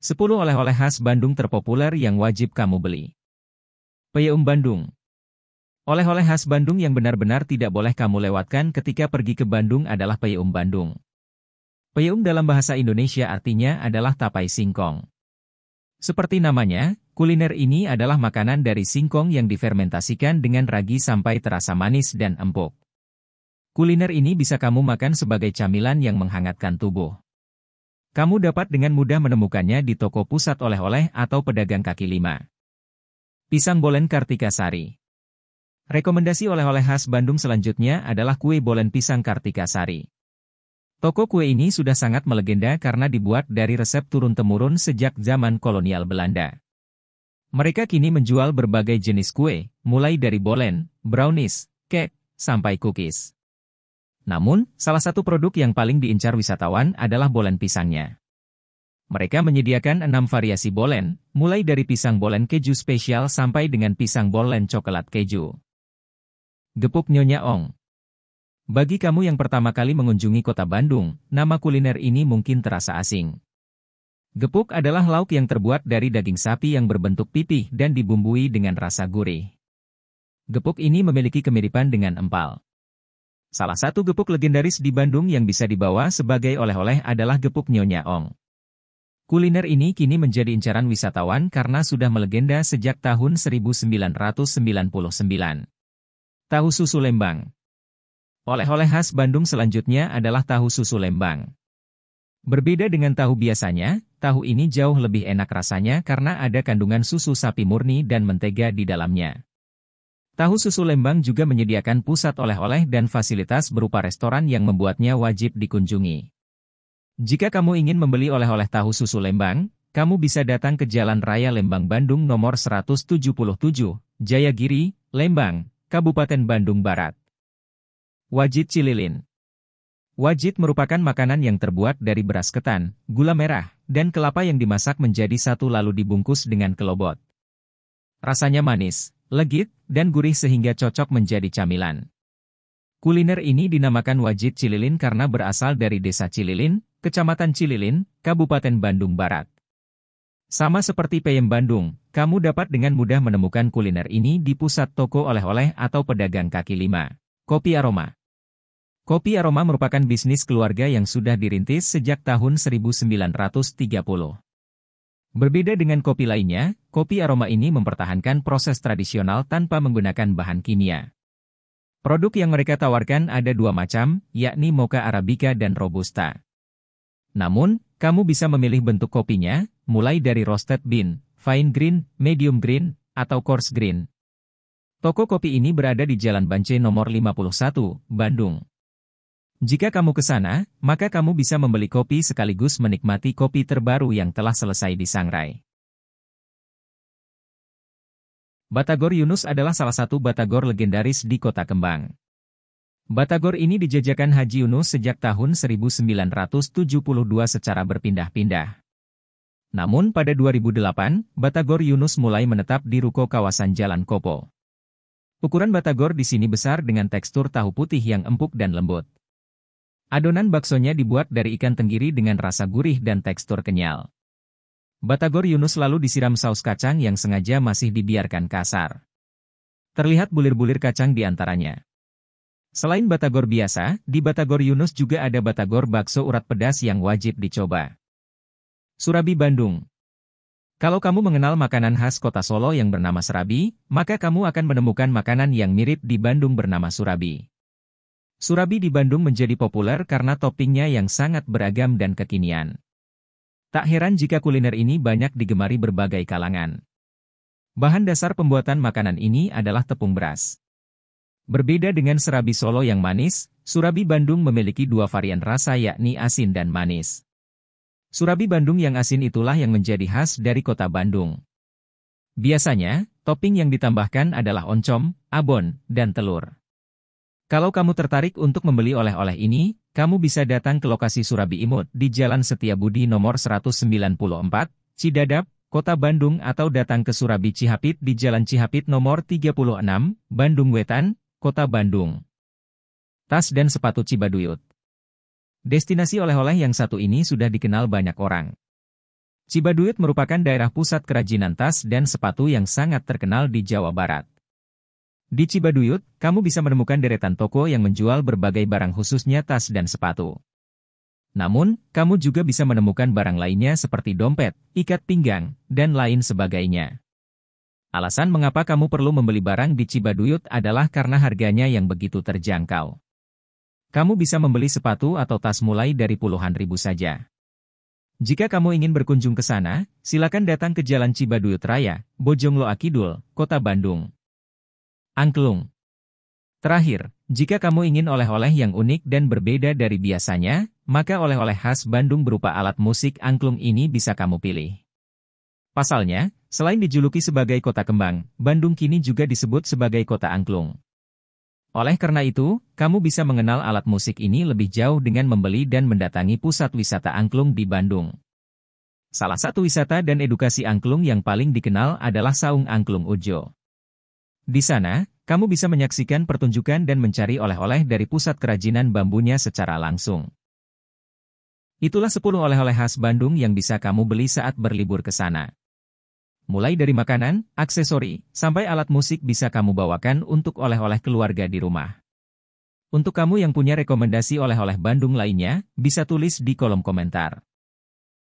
10 oleh-oleh khas Bandung terpopuler yang wajib kamu beli. Peyem Bandung Oleh-oleh khas Bandung yang benar-benar tidak boleh kamu lewatkan ketika pergi ke Bandung adalah Peyem Bandung. Peyem dalam bahasa Indonesia artinya adalah tapai singkong. Seperti namanya, kuliner ini adalah makanan dari singkong yang difermentasikan dengan ragi sampai terasa manis dan empuk. Kuliner ini bisa kamu makan sebagai camilan yang menghangatkan tubuh. Kamu dapat dengan mudah menemukannya di toko pusat oleh-oleh atau pedagang kaki lima. Pisang bolen Kartika Sari Rekomendasi oleh-oleh khas Bandung selanjutnya adalah kue bolen pisang Kartika Sari. Toko kue ini sudah sangat melegenda karena dibuat dari resep turun-temurun sejak zaman kolonial Belanda. Mereka kini menjual berbagai jenis kue, mulai dari bolen, brownies, cake, sampai cookies. Namun, salah satu produk yang paling diincar wisatawan adalah bolen pisangnya. Mereka menyediakan enam variasi bolen, mulai dari pisang bolen keju spesial sampai dengan pisang bolen coklat keju. Gepuk Nyonya Ong Bagi kamu yang pertama kali mengunjungi kota Bandung, nama kuliner ini mungkin terasa asing. Gepuk adalah lauk yang terbuat dari daging sapi yang berbentuk pipih dan dibumbui dengan rasa gurih. Gepuk ini memiliki kemiripan dengan empal. Salah satu gepuk legendaris di Bandung yang bisa dibawa sebagai oleh-oleh adalah gepuk Nyonya Ong. Kuliner ini kini menjadi incaran wisatawan karena sudah melegenda sejak tahun 1999. Tahu susu Lembang Oleh-oleh khas Bandung selanjutnya adalah tahu susu Lembang. Berbeda dengan tahu biasanya, tahu ini jauh lebih enak rasanya karena ada kandungan susu sapi murni dan mentega di dalamnya. Tahu Susu Lembang juga menyediakan pusat oleh-oleh dan fasilitas berupa restoran yang membuatnya wajib dikunjungi. Jika kamu ingin membeli oleh-oleh tahu susu Lembang, kamu bisa datang ke Jalan Raya Lembang Bandung nomor 177, Jayagiri, Lembang, Kabupaten Bandung Barat. Wajit Cililin Wajit merupakan makanan yang terbuat dari beras ketan, gula merah, dan kelapa yang dimasak menjadi satu lalu dibungkus dengan kelobot. Rasanya manis, legit, dan gurih sehingga cocok menjadi camilan. Kuliner ini dinamakan wajit cililin karena berasal dari desa Cililin, kecamatan Cililin, Kabupaten Bandung Barat. Sama seperti peyem Bandung, kamu dapat dengan mudah menemukan kuliner ini di pusat toko oleh-oleh atau pedagang kaki lima. Kopi Aroma Kopi Aroma merupakan bisnis keluarga yang sudah dirintis sejak tahun 1930. Berbeda dengan kopi lainnya, kopi aroma ini mempertahankan proses tradisional tanpa menggunakan bahan kimia. Produk yang mereka tawarkan ada dua macam, yakni Mocha Arabica dan Robusta. Namun, kamu bisa memilih bentuk kopinya, mulai dari roasted bean, fine green, medium green, atau coarse green. Toko kopi ini berada di Jalan Bance nomor 51, Bandung. Jika kamu ke sana, maka kamu bisa membeli kopi sekaligus menikmati kopi terbaru yang telah selesai disangrai. Batagor Yunus adalah salah satu batagor legendaris di Kota Kembang. Batagor ini dijajakan Haji Yunus sejak tahun 1972 secara berpindah-pindah. Namun pada 2008, Batagor Yunus mulai menetap di ruko kawasan Jalan Kopo. Ukuran batagor di sini besar dengan tekstur tahu putih yang empuk dan lembut. Adonan baksonya dibuat dari ikan tenggiri dengan rasa gurih dan tekstur kenyal. Batagor Yunus lalu disiram saus kacang yang sengaja masih dibiarkan kasar. Terlihat bulir-bulir kacang di antaranya. Selain batagor biasa, di batagor Yunus juga ada batagor bakso urat pedas yang wajib dicoba. Surabi Bandung Kalau kamu mengenal makanan khas kota Solo yang bernama serabi, maka kamu akan menemukan makanan yang mirip di Bandung bernama surabi. Surabi di Bandung menjadi populer karena toppingnya yang sangat beragam dan kekinian. Tak heran jika kuliner ini banyak digemari berbagai kalangan. Bahan dasar pembuatan makanan ini adalah tepung beras. Berbeda dengan serabi Solo yang manis, surabi Bandung memiliki dua varian rasa yakni asin dan manis. Surabi Bandung yang asin itulah yang menjadi khas dari kota Bandung. Biasanya, topping yang ditambahkan adalah oncom, abon, dan telur. Kalau kamu tertarik untuk membeli oleh-oleh ini, kamu bisa datang ke lokasi Surabi Imut di Jalan Setiabudi nomor 194, Cidadap, Kota Bandung atau datang ke Surabi Cihapit di Jalan Cihapit nomor 36, Bandung Wetan, Kota Bandung. Tas dan sepatu Cibaduyut Destinasi oleh-oleh yang satu ini sudah dikenal banyak orang. Cibaduyut merupakan daerah pusat kerajinan tas dan sepatu yang sangat terkenal di Jawa Barat. Di Cibaduyut, kamu bisa menemukan deretan toko yang menjual berbagai barang khususnya tas dan sepatu. Namun, kamu juga bisa menemukan barang lainnya seperti dompet, ikat pinggang, dan lain sebagainya. Alasan mengapa kamu perlu membeli barang di Cibaduyut adalah karena harganya yang begitu terjangkau. Kamu bisa membeli sepatu atau tas mulai dari puluhan ribu saja. Jika kamu ingin berkunjung ke sana, silakan datang ke Jalan Cibaduyut Raya, Bojongloa Kidul, Kota Bandung angklung. Terakhir, jika kamu ingin oleh-oleh yang unik dan berbeda dari biasanya, maka oleh-oleh khas Bandung berupa alat musik angklung ini bisa kamu pilih. Pasalnya, selain dijuluki sebagai kota kembang, Bandung kini juga disebut sebagai kota angklung. Oleh karena itu, kamu bisa mengenal alat musik ini lebih jauh dengan membeli dan mendatangi pusat wisata angklung di Bandung. Salah satu wisata dan edukasi angklung yang paling dikenal adalah Saung Angklung Ujo. Di sana, kamu bisa menyaksikan pertunjukan dan mencari oleh-oleh dari pusat kerajinan bambunya secara langsung. Itulah 10 oleh-oleh khas Bandung yang bisa kamu beli saat berlibur ke sana. Mulai dari makanan, aksesori, sampai alat musik bisa kamu bawakan untuk oleh-oleh keluarga di rumah. Untuk kamu yang punya rekomendasi oleh-oleh Bandung lainnya, bisa tulis di kolom komentar.